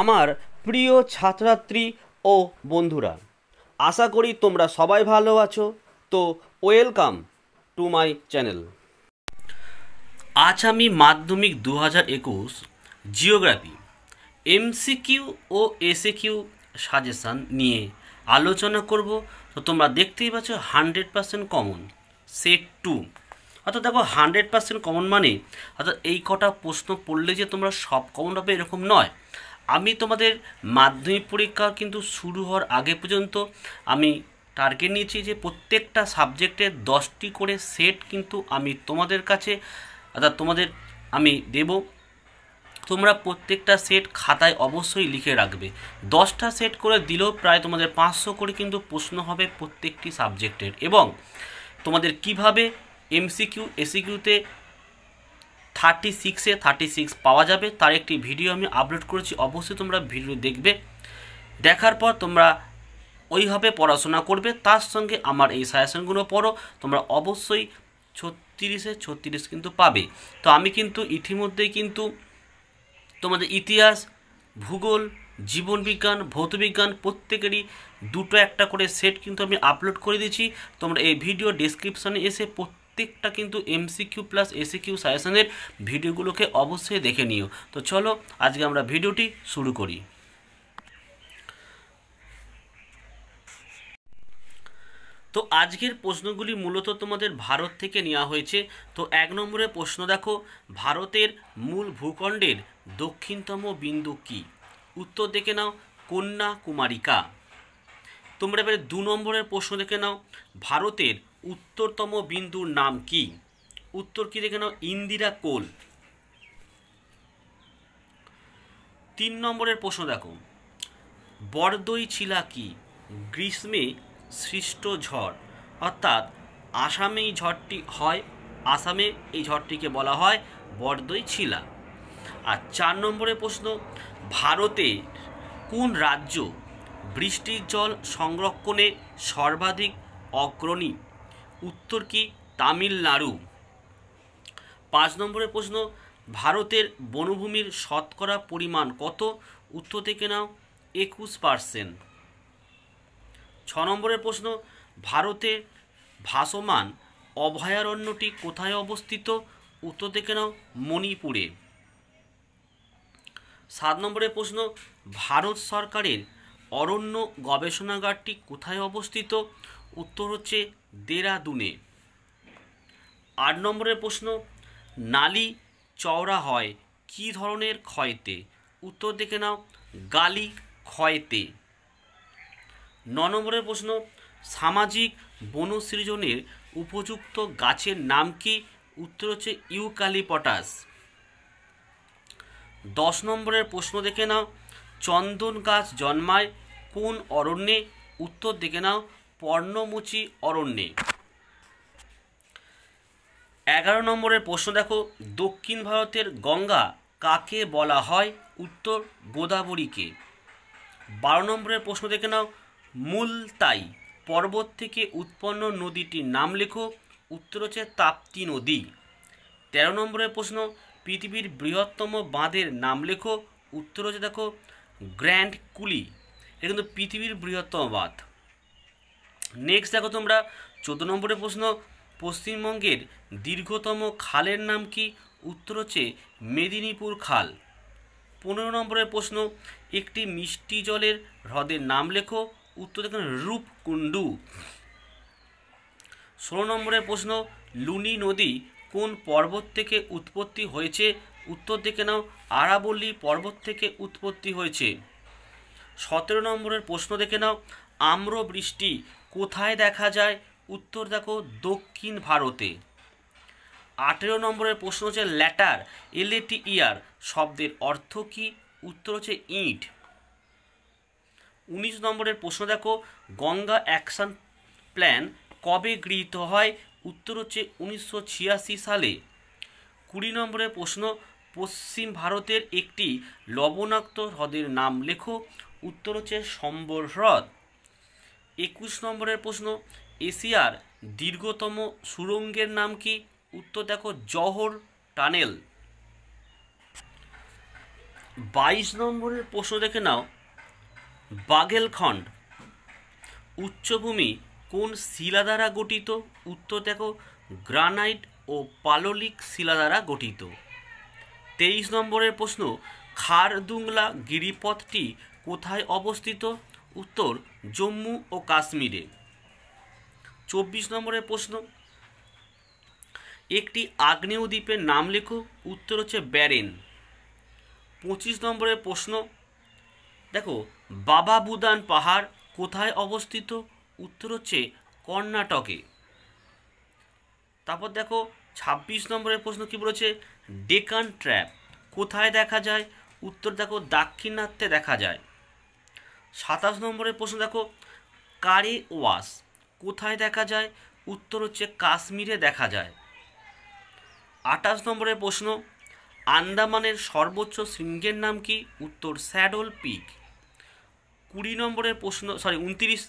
আমার প্রিয় ছাত্রাত্রী ও বন্ধুরা আশা করি তোমরা সবাই ভালো আছো তো ওয়েলকাম টু মাই চ্যানেল আজ আমি মাধ্যমিক দু হাজার একুশ জিওগ্রাফি এমসিকিউ ও এসিকিউ সাজেশান নিয়ে আলোচনা করব তো তোমরা দেখতেই পাচ্ছ hundred percent common set two অর্থাৎ দেখো হান্ড্রেড পার্সেন্ট কমন মানে অর্থাৎ এই কটা প্রশ্ন পড়লে যে তোমরা সব কমন হবে এরকম নয় আমি তোমাদের মাধ্যমিক পরীক্ষা কিন্তু শুরু হওয়ার আগে পর্যন্ত আমি টার্গেট নিয়েছি যে প্রত্যেকটা সাবজেক্টে দশটি করে সেট কিন্তু আমি তোমাদের কাছে অর্থাৎ তোমাদের আমি দেব তোমরা প্রত্যেকটা সেট খাতায় অবশ্যই লিখে রাখবে দশটা সেট করে দিলেও প্রায় তোমাদের পাঁচশো করে কিন্তু প্রশ্ন হবে প্রত্যেকটি সাবজেক্টের এবং তোমাদের কিভাবে এমসিকিউ এসিকিউতে থার্টি সিক্সে থার্টি সিক্স পাওয়া যাবে তার একটি ভিডিও আমি আপলোড করেছি অবশ্যই তোমরা ভিডিও দেখবে দেখার পর তোমরা ওইভাবে পড়াশোনা করবে তার সঙ্গে আমার এই সাজেশনগুলো পড়ো তোমরা অবশ্যই ছত্রিশে ছত্রিশ কিন্তু পাবে তো আমি কিন্তু ইতিমধ্যেই কিন্তু তোমাদের ইতিহাস ভূগোল জীবনবিজ্ঞান ভৌতবিজ্ঞান প্রত্যেকেরই দুটো একটা করে সেট কিন্তু আমি আপলোড করে দিয়েছি তোমরা এই ভিডিও ডিসক্রিপশানে এসে প্রত্যেক প্রত্যেকটা কিন্তু এমসিকিউ প্লাস এসিকিউ সাজেশনের ভিডিওগুলোকে অবশ্যই দেখে নিও তো চলো আজকে আমরা ভিডিওটি শুরু করি তো আজকের প্রশ্নগুলি মূলত তোমাদের ভারত থেকে নেওয়া হয়েছে তো এক নম্বরে প্রশ্ন দেখো ভারতের মূল ভূখণ্ডের দক্ষিণতম বিন্দু কি উত্তর দেখে নাও কন্যাকুমারিকা তোমরা এবারে দু নম্বরের প্রশ্ন দেখে নাও ভারতের উত্তরতম বিন্দুর নাম কি উত্তর কী দেখে নাও ইন্দিরা কোল তিন নম্বরের প্রশ্ন দেখো বরদই ছিলা কি গ্রীষ্মে সৃষ্ট ঝড় অর্থাৎ আসামে এই ঝড়টি হয় আসামে এই ঝড়টিকে বলা হয় বরদই ছিলা আর চার নম্বরের প্রশ্ন ভারতে কোন রাজ্য বৃষ্টির জল সংরক্ষণে সর্বাধিক অগ্রণী উত্তর কি তামিলনাড়ু পাঁচ নম্বরের প্রশ্ন ভারতের বনভূমির শতকরা পরিমাণ কত উত্তর থেকে নাও একুশ পার্সেন্ট ছ নম্বরের প্রশ্ন ভারতে ভাসমান অভয়ারণ্যটি কোথায় অবস্থিত উত্তর থেকে নাও মণিপুরে সাত নম্বরের প্রশ্ন ভারত সরকারের অরণ্য গবেষণাগারটি কোথায় অবস্থিত উত্তর হচ্ছে দেরাদুনে আট নম্বরের প্রশ্ন নালি চওড়া হয় কি ধরনের ক্ষয়তে উত্তর দেখে নাও গালি ক্ষয়তে ন নম্বরের প্রশ্ন সামাজিক বনসৃজনের উপযুক্ত গাছের নাম কি উত্তর হচ্ছে ইউকালিপটাস দশ নম্বরের প্রশ্ন দেখে নাও চন্দন গাছ জন্মায় কোন অরণ্যে উত্তর দেখে নাও পর্ণমুচি অরণ্যে এগারো নম্বরের প্রশ্ন দেখো দক্ষিণ ভারতের গঙ্গা কাকে বলা হয় উত্তর গোদাবরীকে বারো নম্বরের প্রশ্ন দেখে নাও মুলতাই পর্বত থেকে উৎপন্ন নদীটির নাম লেখো উত্তর হচ্ছে তাপ্তি নদী তেরো নম্বরের প্রশ্ন পৃথিবীর বৃহত্তম বাঁধের নাম লেখো উত্তর হচ্ছে দেখো গ্র্যান্ড কুলি এটা কিন্তু পৃথিবীর বৃহত্তম বাঁধ নেক্সট দেখো তোমরা চোদ্দো নম্বরের প্রশ্ন পশ্চিমবঙ্গের দীর্ঘতম খালের নাম কি উত্তর হচ্ছে মেদিনীপুর খাল পনেরো নম্বরের প্রশ্ন একটি মিষ্টি জলের হ্রদের নাম লেখো উত্তর দেখুন রূপকুণ্ডু ষোলো নম্বরের প্রশ্ন লুনি নদী কোন পর্বত থেকে উৎপত্তি হয়েছে উত্তর দিকে নাও আরাবল্লী পর্বত থেকে উৎপত্তি হয়েছে সতেরো নম্বরের প্রশ্ন দেখে নাও আম্র বৃষ্টি কোথায় দেখা যায় উত্তর দেখো দক্ষিণ ভারতে আঠেরো নম্বরের প্রশ্ন হচ্ছে ল্যাটার এলএটি ইয়ার শব্দের অর্থ কী উত্তর হচ্ছে ইট উনিশ নম্বরের প্রশ্ন দেখো গঙ্গা অ্যাকশন প্ল্যান কবে গৃহীত হয় উত্তর হচ্ছে উনিশশো সালে কুড়ি নম্বরের প্রশ্ন পশ্চিম ভারতের একটি লবণাক্ত হ্রদের নাম লেখো উত্তর হচ্ছে সম্বর হ্রদ একুশ নম্বরের প্রশ্ন এশিয়ার দীর্ঘতম সুরঙ্গের নাম কি উত্তর দেখো জহর টানেল বাইশ নম্বরের প্রশ্ন দেখে নাও বাঘেলখণ্ড উচ্চভূমি কোন শিলা দ্বারা গঠিত উত্তর দেখো গ্রানাইট ও পাললিক শিলা দ্বারা গঠিত তেইশ নম্বরের প্রশ্ন খারদুংলা গিরিপথটি কোথায় অবস্থিত উত্তর জম্মু ও কাশ্মীরে চব্বিশ নম্বরের প্রশ্ন একটি আগ্নেয় দ্বীপের নাম লেখো উত্তর হচ্ছে ব্যারেন পঁচিশ নম্বরের প্রশ্ন দেখো বাবা বুদান পাহাড় কোথায় অবস্থিত উত্তর হচ্ছে কর্ণাটকে তারপর দেখো ২৬ নম্বরের প্রশ্ন কি বলেছে ডেকান ট্র্যাপ কোথায় দেখা যায় উত্তর দেখো দাক্ষিণাত্যে দেখা যায় সাতাশ নম্বরের প্রশ্ন দেখো কারি ওয়াশ কোথায় দেখা যায় উত্তর হচ্ছে কাশ্মীরে দেখা যায় আটাশ নম্বরের প্রশ্ন আন্দামানের সর্বোচ্চ শৃঙ্গের নাম কি উত্তর স্যাডল পিক কুড়ি নম্বরের প্রশ্ন সরি উনতিরিশ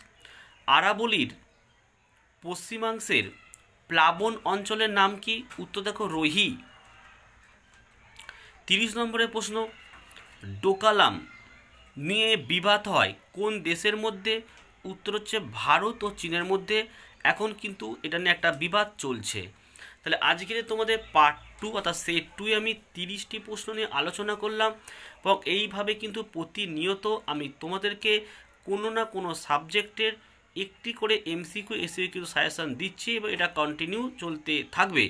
আরাবলির পশ্চিমাংশের প্লাবন অঞ্চলের নাম কি উত্তর দেখো রোহি তিরিশ নম্বরের প্রশ্ন ডোকালাম নিয়ে বিবাদ হয় কোন দেশের মধ্যে উত্তর হচ্ছে ভারত ও চীনের মধ্যে এখন কিন্তু এটা নিয়ে একটা বিবাদ চলছে তাহলে আজকের তোমাদের পার্ট টু অর্থাৎ সেট টুই আমি তিরিশটি প্রশ্ন নিয়ে আলোচনা করলাম এবং এইভাবে কিন্তু প্রতিনিয়ত আমি তোমাদেরকে কোনো না কোনো সাবজেক্টের একটি করে এমসিকিউ কিন্তু সাজেশান দিচ্ছি এবং এটা কন্টিনিউ চলতে থাকবে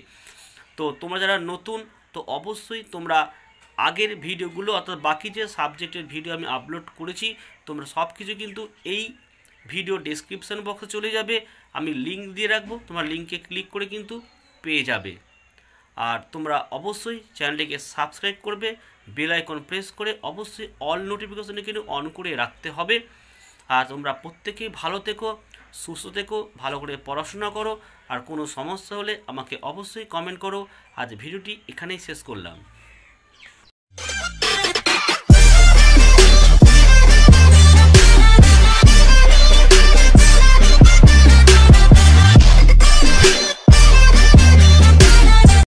তো তোমরা যারা নতুন তো অবশ্যই তোমরা আগের ভিডিওগুলো অর্থাৎ বাকি যে সাবজেক্টের ভিডিও আমি আপলোড করেছি তোমরা সব কিছু কিন্তু এই ভিডিও ডিসক্রিপশান বক্সে চলে যাবে আমি লিঙ্ক দিয়ে রাখবো তোমার লিঙ্কে ক্লিক করে কিন্তু পেয়ে যাবে আর তোমরা অবশ্যই চ্যানেলটিকে সাবস্ক্রাইব করবে বেল আইকন প্রেস করে অবশ্যই অল নোটিফিকেশনে কিন্তু অন করে রাখতে হবে আর তোমরা প্রত্যেকেই ভালো থেকো সুস্থ থেকো ভালো করে পড়াশোনা করো আর কোনো সমস্যা হলে আমাকে অবশ্যই কমেন্ট করো আজ ভিডিওটি এখানেই শেষ করলাম